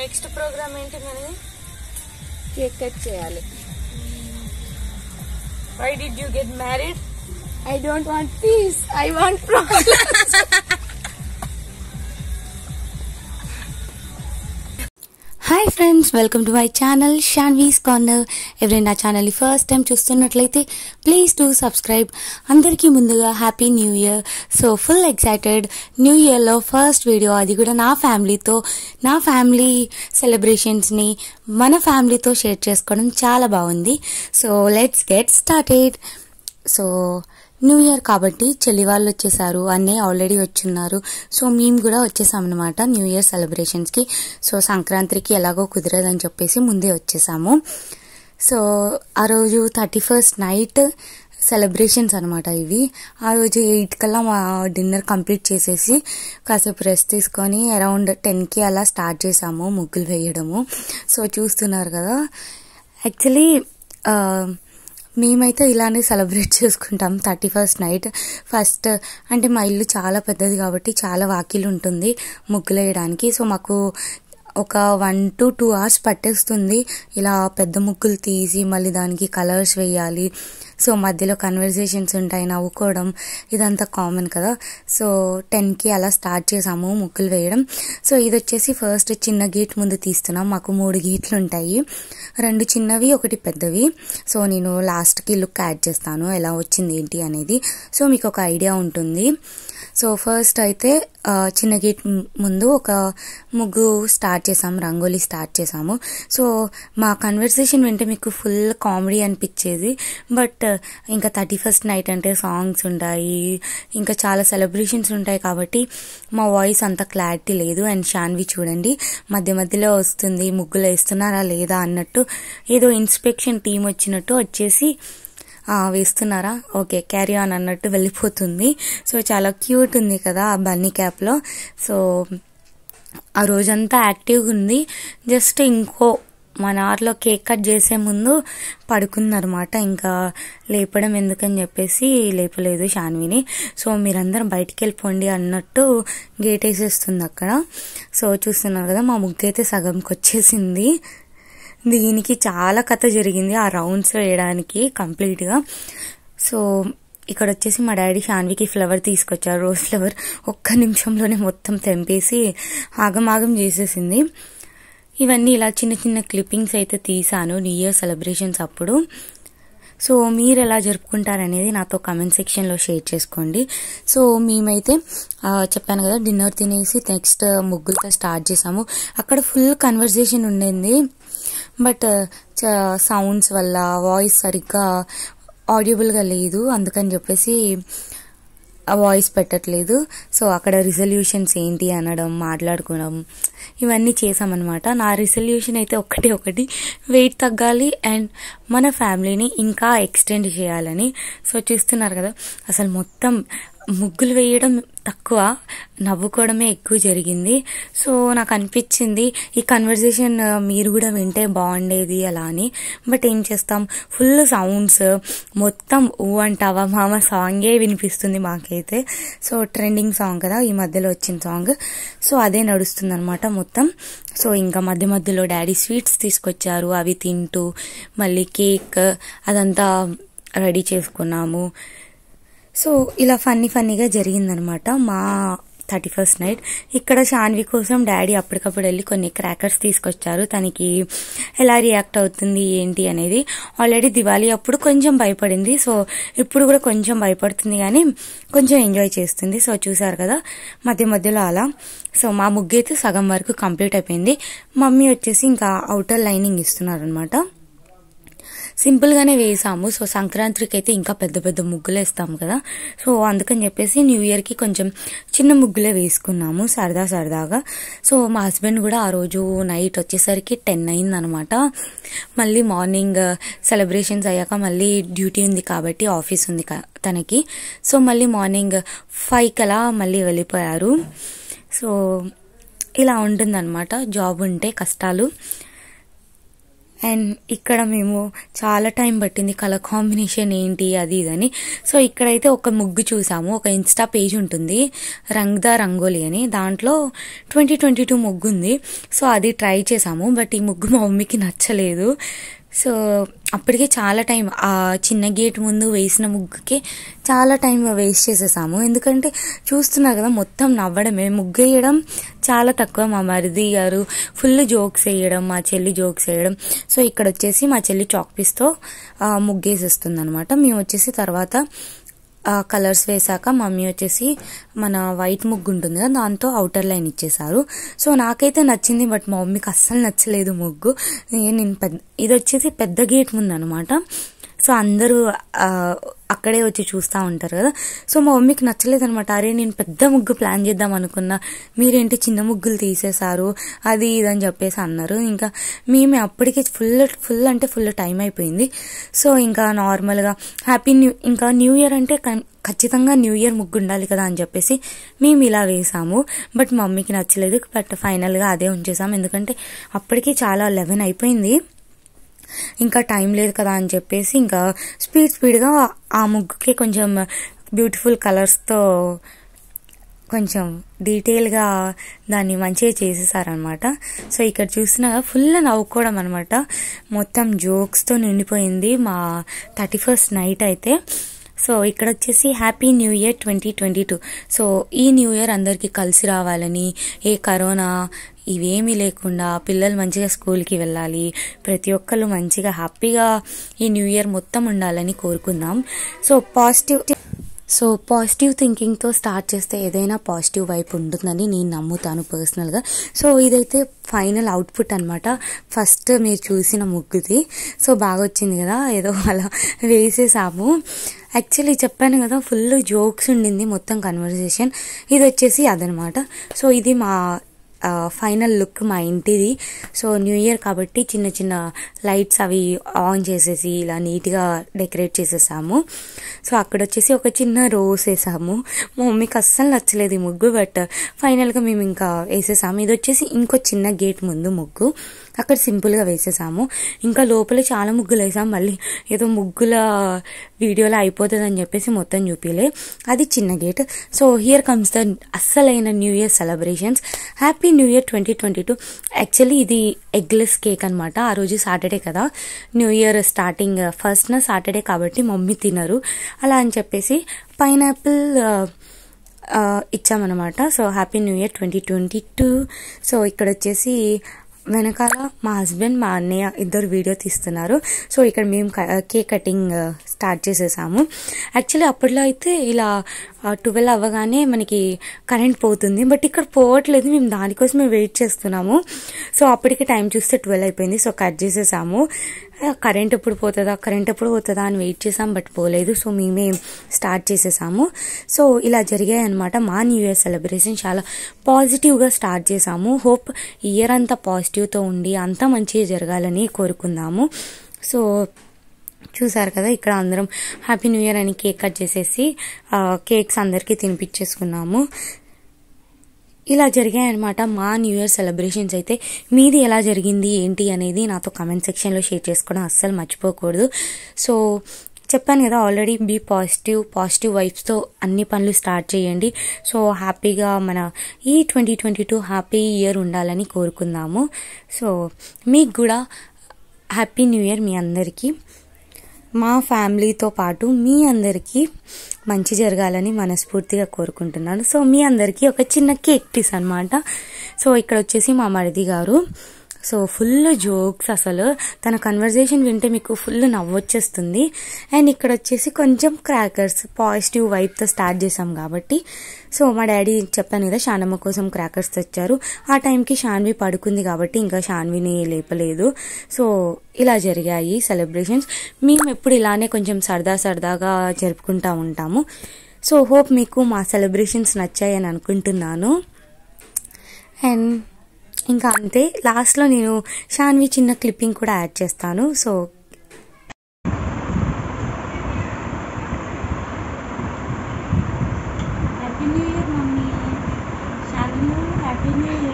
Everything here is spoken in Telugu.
నెక్స్ట్ ప్రోగ్రామ్ ఏంటి మరి కేక్ కట్ చేయాలి why did you get married I don't want peace I want problem hi friends welcome to my channel Shanvi's corner ఎవరైనా నా ఛానల్ని ఫస్ట్ టైం చూస్తున్నట్లయితే ప్లీజ్ టు సబ్స్క్రైబ్ అందరికీ ముందుగా happy new year so full excited new ఇయర్లో ఫస్ట్ వీడియో అది కూడా నా ఫ్యామిలీతో నా ఫ్యామిలీ సెలబ్రేషన్స్ని మన ఫ్యామిలీతో షేర్ చేసుకోవడం చాలా బాగుంది so let's get started so new year కాబట్టి చెల్లి వాళ్ళు వచ్చేసారు అన్నయ్య ఆల్రెడీ ఉన్నారు సో మేము కూడా వచ్చేసామన్నమాట న్యూ ఇయర్ సెలబ్రేషన్స్కి సో సంక్రాంతికి ఎలాగో కుదరదని చెప్పేసి ముందే వచ్చేసాము సో ఆ రోజు థర్టీ ఫస్ట్ నైట్ సెలబ్రేషన్స్ అనమాట ఇవి ఆ రోజు ఎయిట్ కల్లా మా డిన్నర్ కంప్లీట్ చేసేసి కాసేపు రెస్ట్ తీసుకొని అరౌండ్ టెన్కి అలా స్టార్ట్ చేసాము ముగ్గులు వేయడము సో చూస్తున్నారు కదా యాక్చువల్లీ మేమైతే ఇలానే సెలబ్రేట్ చేసుకుంటాం థర్టీ ఫస్ట్ నైట్ ఫస్ట్ అంటే మా ఇల్లు చాలా పెద్దది కాబట్టి చాలా వాకిలు ఉంటుంది ముగ్గులు వేయడానికి సో మాకు ఒక వన్ టు టూ అవర్స్ పట్టేస్తుంది ఇలా పెద్ద ముగ్గులు తీసి మళ్ళీ దానికి కలర్స్ వేయాలి సో మధ్యలో కన్వర్సేషన్స్ ఉంటాయి నవ్వుకోవడం ఇదంతా కామన్ కదా సో టెన్కి అలా స్టార్ట్ చేసాము ముగ్గులు వేయడం సో ఇది వచ్చేసి ఫస్ట్ చిన్న గేట్ ముందు తీస్తున్నాం మాకు మూడు గేట్లు ఉంటాయి రెండు చిన్నవి ఒకటి పెద్దవి సో నేను లాస్ట్కి లుక్ యాడ్ చేస్తాను ఎలా వచ్చింది ఏంటి అనేది సో మీకు ఒక ఐడియా ఉంటుంది సో ఫస్ట్ అయితే చిన్న గేట్ ముందు ఒక ముగ్గు స్టార్ట్ చేసాము రంగోలీ స్టార్ట్ చేసాము సో మా కన్వర్సేషన్ వింటే మీకు ఫుల్ కామెడీ అనిపించేది బట్ ఇంకా థర్టీ ఫస్ట్ నైట్ అంటే సాంగ్స్ ఉంటాయి ఇంకా చాలా సెలబ్రేషన్స్ ఉంటాయి కాబట్టి మా వాయిస్ అంత క్లారిటీ లేదు అండ్ షాన్వి చూడండి మధ్య మధ్యలో వస్తుంది ముగ్గులు వేస్తున్నారా లేదా అన్నట్టు ఏదో ఇన్స్పెక్షన్ టీం వచ్చినట్టు వచ్చేసి వేస్తున్నారా ఓకే క్యారీ ఆన్ అన్నట్టు వెళ్ళిపోతుంది సో చాలా క్యూట్ ఉంది కదా ఆ బన్నీ క్యాప్లో సో ఆ రోజంతా యాక్టివ్గా ఉంది జస్ట్ ఇంకో మన ఆర్లో కేక్ కట్ చేసే ముందు పడుకుందనమాట ఇంకా లేపడం ఎందుకని చెప్పేసి లేపలేదు షాన్విని సో మీరందరం బయటికి వెళ్ళిపోండి అన్నట్టు గేట్ వేసేస్తుంది అక్కడ సో చూస్తున్నారు కదా మా ముగ్గు అయితే సగంకి వచ్చేసింది దీనికి చాలా కథ జరిగింది ఆ రౌండ్స్ వేయడానికి కంప్లీట్గా సో ఇక్కడ వచ్చేసి మా డాడీ షాన్వికి ఫ్లవర్ తీసుకొచ్చారు రోజ్ ఫ్లవర్ ఒక్క నిమిషంలోనే మొత్తం తెంపేసి ఆగమాగం చేసేసింది ఇవన్నీ ఇలా చిన్న చిన్న క్లిప్పింగ్స్ అయితే తీసాను న్యూ ఇయర్ సెలబ్రేషన్స్ అప్పుడు సో మీరు ఎలా జరుపుకుంటారనేది నాతో కమెంట్ సెక్షన్లో షేర్ చేసుకోండి సో మేమైతే చెప్పాను కదా డిన్నర్ తినేసి నెక్స్ట్ ముగ్గులతో స్టార్ట్ చేసాము అక్కడ ఫుల్ కన్వర్జేషన్ ఉండింది బట్ సౌండ్స్ uh, వల్ల వాయిస్ సరిగ్గా ఆడియబుల్గా లేదు అందుకని చెప్పేసి వాయిస్ పెట్టట్లేదు సో అక్కడ రిజల్యూషన్స్ ఏంటి అనడం మాట్లాడుకోవడం ఇవన్నీ చేసామన్నమాట నా రిజల్యూషన్ అయితే ఒకటి ఒకటి వెయిట్ తగ్గాలి అండ్ మన ఫ్యామిలీని ఇంకా ఎక్స్టెండ్ చేయాలని సో చూస్తున్నారు కదా అసలు మొత్తం ముగ్గులు వేయడం తక్కువ నవ్వుకోవడమే ఎక్కువ జరిగింది సో నాకు అనిపించింది ఈ కన్వర్సేషన్ మీరు కూడా వింటే బాగుండేది అలా అని బట్ ఏం చేస్తాం ఫుల్ సౌండ్స్ మొత్తం ఊ అంటావా మామ సాంగే వినిపిస్తుంది మాకైతే సో ట్రెండింగ్ సాంగ్ కదా ఈ మధ్యలో వచ్చిన సాంగ్ సో అదే నడుస్తుంది అనమాట మొత్తం సో ఇంకా మధ్య మధ్యలో డాడీ స్వీట్స్ తీసుకొచ్చారు అవి తింటూ మళ్ళీ కేక్ అదంతా రెడీ చేసుకున్నాము సో ఇలా ఫన్నీ ఫన్నీగా జరిగిందనమాట మా థర్టీ ఫస్ట్ నైట్ ఇక్కడ షాన్వి కోసం డాడీ అప్పటికప్పుడు వెళ్ళి కొన్ని క్రాకర్స్ తీసుకొచ్చారు తనకి ఎలా రియాక్ట్ అవుతుంది ఏంటి అనేది ఆల్రెడీ దివాళీ అప్పుడు కొంచెం భయపడింది సో ఇప్పుడు కూడా కొంచెం భయపడుతుంది కానీ కొంచెం ఎంజాయ్ చేస్తుంది సో చూసారు కదా మధ్య మధ్యలో అలా సో మా ముగ్గు అయితే సగం వరకు కంప్లీట్ అయిపోయింది మమ్మీ వచ్చేసి ఇంకా అవుటర్ లైనింగ్ ఇస్తున్నారనమాట సింపుల్గానే వేసాము సో సంక్రాంతికి అయితే ఇంకా పెద్ద పెద్ద ముగ్గులు వేస్తాము కదా సో అందుకని చెప్పేసి న్యూ ఇయర్కి కొంచెం చిన్న ముగ్గులే వేసుకున్నాము సరదా సరదాగా సో మా హస్బెండ్ కూడా ఆ రోజు నైట్ వచ్చేసరికి టెన్ అయిందనమాట మళ్ళీ మార్నింగ్ సెలబ్రేషన్స్ uh, అయ్యాక మళ్ళీ డ్యూటీ ఉంది కాబట్టి ఆఫీస్ ఉంది తనకి సో మళ్ళీ మార్నింగ్ ఫైవ్ కలా మళ్ళీ వెళ్ళిపోయారు సో ఇలా ఉంటుందన్నమాట జాబ్ ఉంటే కష్టాలు అండ్ ఇక్కడ మేము చాలా టైం పట్టింది కలర్ కాంబినేషన్ ఏంటి అది ఇదని సో ఇక్కడైతే ఒక ముగ్గు చూసాము ఒక ఇన్స్టా పేజ్ ఉంటుంది రంగ్దా రంగోలి అని దాంట్లో ట్వంటీ ట్వంటీ టూ ముగ్గు ఉంది సో అది ట్రై చేసాము బట్ ఈ ముగ్గు మా మమ్మీకి నచ్చలేదు సో అప్పటికే చాలా టైం ఆ చిన్న గేట్ ముందు వేసిన ముగ్గుకి చాలా టైం వేస్ట్ చేసేసాము ఎందుకంటే చూస్తున్నా కదా మొత్తం నవ్వడమే ముగ్గు వేయడం చాలా తక్కువ మా మరిది గారు ఫుల్ జోక్స్ వేయడం మా చెల్లి జోక్స్ వేయడం సో ఇక్కడ వచ్చేసి మా చెల్లి చాక్పీస్తో ముగ్గేసేస్తుంది అనమాట మేము వచ్చేసి తర్వాత కలర్స్ వేసాక మమ్మీ వచ్చేసి మన వైట్ ముగ్గు ఉంటుంది కదా దాంతో అవుటర్ లైన్ ఇచ్చేసారు సో నాకైతే నచ్చింది బట్ మా మమ్మీకి అస్సలు నచ్చలేదు ముగ్గు నేను పెద్ద ఇది వచ్చేసి పెద్ద గేట్ ముందనమాట సో అందరూ అక్కడే వచ్చి చూస్తూ ఉంటారు కదా సో మా మమ్మీకి నచ్చలేదు అనమాట అరే నేను పెద్ద ముగ్గు ప్లాన్ చేద్దాం అనుకున్నా మీరేంటి చిన్న ముగ్గులు తీసేశారు అది ఇది అని చెప్పేసి అన్నారు ఇంకా మేమే అప్పటికే ఫుల్ ఫుల్ అంటే ఫుల్ టైం అయిపోయింది సో ఇంకా నార్మల్గా హ్యాపీ న్యూ ఇంకా న్యూ ఇయర్ అంటే ఖచ్చితంగా న్యూ ఇయర్ ముగ్గు ఉండాలి కదా అని చెప్పేసి మేము ఇలా వేసాము బట్ మమ్మీకి నచ్చలేదు బట్ ఫైనల్గా అదే ఉంచేసాము ఎందుకంటే అప్పటికి చాలా లెవెన్ అయిపోయింది ఇంకా టైం లేదు కదా అని చెప్పేసి ఇంకా స్పీడ్ స్పీడ్గా ఆ ముగ్గుకి కొంచెం బ్యూటిఫుల్ కలర్స్తో కొంచెం డీటెయిల్గా దాన్ని మంచిగా చేసేసారనమాట సో ఇక్కడ చూసిన ఫుల్ నవ్వుకోవడం అనమాట మొత్తం జోక్స్తో నిండిపోయింది మా థర్టీ ఫస్ట్ నైట్ అయితే సో ఇక్కడ వచ్చేసి happy new year twenty twenty two so ఈ న్యూ ఇయర్ అందరికీ కలిసి రావాలని ఏ కరోనా ఇవేమీ లేకుండా పిల్లలు మంచిగా స్కూల్కి వెళ్ళాలి ప్రతి ఒక్కళ్ళు మంచిగా హ్యాపీగా ఈ న్యూ ఇయర్ మొత్తం ఉండాలని కోరుకుందాం సో పాజిటివ్ సో పాజిటివ్ థింకింగ్తో స్టార్ట్ చేస్తే ఏదైనా పాజిటివ్ వైపు ఉంటుందని నేను నమ్ముతాను పర్సనల్గా సో ఇదైతే ఫైనల్ అవుట్పుట్ అనమాట ఫస్ట్ మీరు చూసిన ముగ్గుది సో బాగా వచ్చింది కదా ఏదో అలా వేసేసాము యాక్చువల్లీ చెప్పాను కదా ఫుల్ జోక్స్ ఉండింది మొత్తం కన్వర్సేషన్ ఇది వచ్చేసి అదనమాట సో ఇది మా ఫైనల్ లుక్ మా ఇంటిది సో న్యూ ఇయర్ కాబట్టి చిన్న చిన్న లైట్స్ అవి ఆన్ చేసేసి ఇలా నీట్గా డెకరేట్ చేసేసాము సో అక్కడ వచ్చేసి ఒక చిన్న రోజు వేసాము మా మమ్మీకి అస్సలు నచ్చలేదు ఈ ముగ్గు బట్ ఫైనల్గా మేము ఇంకా వేసేసాము ఇది వచ్చేసి ఇంకో చిన్న గేట్ ముందు ముగ్గు అక్కడ సింపుల్గా వేసేసాము ఇంకా లోపల చాలా ముగ్గులు వేసాము మళ్ళీ ఏదో ముగ్గుల వీడియోలో అయిపోతుంది అని చెప్పేసి మొత్తం చూపిలే అది చిన్న gate so here comes the అస్సలైన new year celebrations happy new year twenty twenty two actually ఇది ఎగ్లెస్ కేక్ అనమాట ఆ రోజు సాటర్డే కదా న్యూ ఇయర్ స్టార్టింగ్ ఫస్ట్న సాటర్డే కాబట్టి మమ్మీ తినరు అలా అని చెప్పేసి పైనాపిల్ uh, uh, ఇచ్చామన్నమాట so happy new year twenty twenty two so ఇక్కడ వచ్చేసి వెనకాల మా హస్బెండ్ మా అన్నయ్య ఇద్దరు వీడియో తీస్తున్నారు సో ఇక్కడ మేము కేక్ కటింగ్ స్టార్ట్ చేసేసాము యాక్చువల్లీ అప్పట్లో అయితే ఇలా ట్వెల్వ్ అవ్వగానే మనకి కరెంట్ పోతుంది బట్ ఇక్కడ పోవట్లేదు మేము దానికోసమే వెయిట్ చేస్తున్నాము సో అప్పటికి టైం చూస్తే ట్వెల్వ్ అయిపోయింది సో కట్ చేసేసాము కరెంట్ ఎప్పుడు పోతుందా కరెంట్ ఎప్పుడు పోతుందా అని వెయిట్ చేసాం బట్ పోలేదు సో మేమే స్టార్ట్ చేసేసాము సో ఇలా జరిగాయి అనమాట మా న్యూ ఇయర్ సెలబ్రేషన్ చాలా పాజిటివ్గా స్టార్ట్ చేసాము హోప్ ఇయర్ అంతా పాజిటివ్తో ఉండి అంతా మంచిగా జరగాలని కోరుకుందాము సో చూసారు కదా ఇక్కడ అందరం హ్యాపీ న్యూ ఇయర్ అని కేక్ కట్ చేసేసి కేక్స్ అందరికీ తినిపించేసుకున్నాము ఇలా అనమాట మా న్యూ ఇయర్ సెలబ్రేషన్స్ అయితే మీది ఎలా జరిగింది ఏంటి అనేది నాతో కమెంట్ సెక్షన్లో షేర్ చేసుకోవడం అస్సలు మర్చిపోకూడదు సో చెప్పాను కదా ఆల్రెడీ బీ పాజిటివ్ పాజిటివ్ వైబ్స్తో అన్ని పనులు స్టార్ట్ చేయండి సో హ్యాపీగా మన ఈ twenty twenty two happy year ఉండాలని కోరుకుందాము సో మీకు కూడా హ్యాపీ న్యూ ఇయర్ మీ అందరికీ మా ఫ్యామిలీతో పాటు మీ అందరికీ మంచి జరగాలని మనస్ఫూర్తిగా కోరుకుంటున్నాను సో మీ అందరికీ ఒక చిన్న కేక్ పీస్ అనమాట సో ఇక్కడ వచ్చేసి మా మరిది గారు సో ఫుల్ జోక్స్ అసలు తన కన్వర్జేషన్ వింటే మీకు ఫుల్ నవ్వొచ్చేస్తుంది అండ్ ఇక్కడ వచ్చేసి కొంచెం క్రాకర్స్ పాజిటివ్ వైప్తో స్టార్ట్ చేసాం కాబట్టి సో మా డాడీ చెప్పాను కదా షానమ్మ కోసం క్రాకర్స్ తెచ్చారు ఆ టైంకి షాన్వి పడుకుంది కాబట్టి ఇంకా షాన్విని లేపలేదు సో ఇలా జరిగాయి సెలబ్రేషన్స్ మేము ఎప్పుడు ఇలానే కొంచెం సరదా సరదాగా జరుపుకుంటూ ఉంటాము సో హోప్ మీకు మా సెలబ్రేషన్స్ నచ్చాయని అనుకుంటున్నాను అండ్ ఇంకా అంతే లాస్ట్లో నేను షాన్వి చిన్న క్లిప్పింగ్ కూడా యాడ్ చేస్తాను so happy new year mummy happy new year